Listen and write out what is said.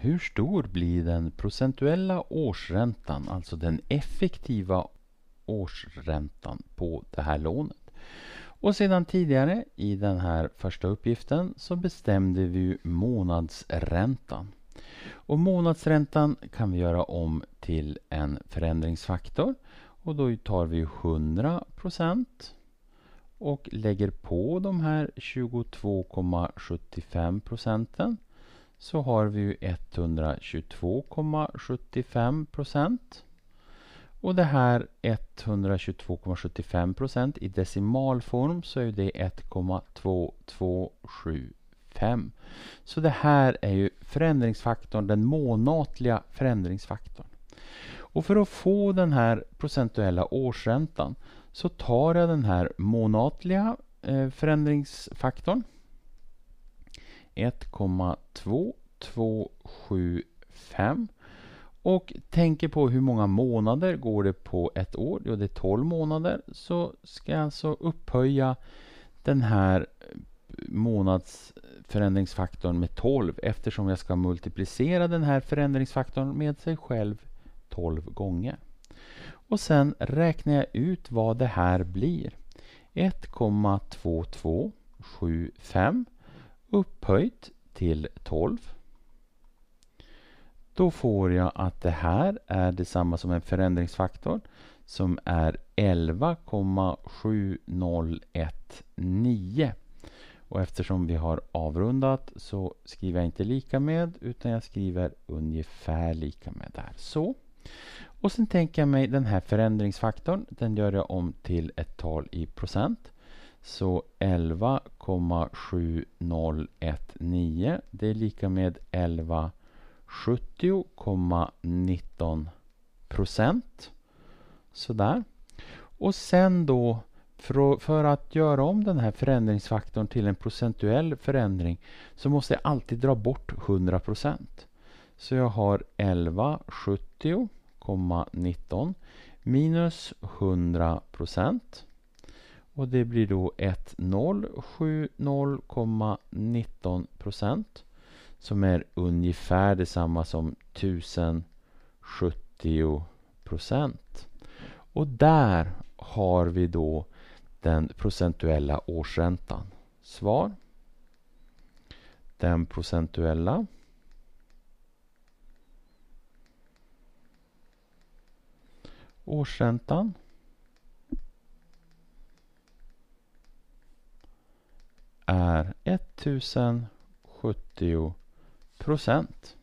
Hur stor blir den procentuella årsräntan, alltså den effektiva årsräntan på det här lånet? Och sedan tidigare i den här första uppgiften så bestämde vi månadsräntan. Och månadsräntan kan vi göra om till en förändringsfaktor och då tar vi 100 och lägger på de här 22,75 procenten så har vi ju 122,75 procent. Och det här 122,75 procent i decimalform så är det 1,2275. Så det här är ju förändringsfaktorn, den månatliga förändringsfaktorn. Och för att få den här procentuella årsräntan så tar jag den här månatliga eh, förändringsfaktorn 1,2275 och tänker på hur många månader går det på ett år? Jo, det är 12 månader. Så ska jag alltså upphöja den här månadsförändringsfaktorn med 12 eftersom jag ska multiplicera den här förändringsfaktorn med sig själv 12 gånger. Och sen räknar jag ut vad det här blir. 1,2275 upphöjt till 12. Då får jag att det här är detsamma som en förändringsfaktor som är 11,701,9. Och eftersom vi har avrundat så skriver jag inte lika med utan jag skriver ungefär lika med där. Så. Och sen tänker jag mig den här förändringsfaktorn. Den gör jag om till ett tal i procent. Så 11,7019 det är lika med 1170,19 procent. Sådär. Och sen då för, att göra om den här förändringsfaktorn till en procentuell förändring så måste jag alltid dra bort 100 Så jag har 1170,19 minus 100 och det blir då 1070,19 procent som är ungefär detsamma som 1070 procent. Och där har vi då den procentuella årsräntan. Svar. Den procentuella årsräntan 1070 procent.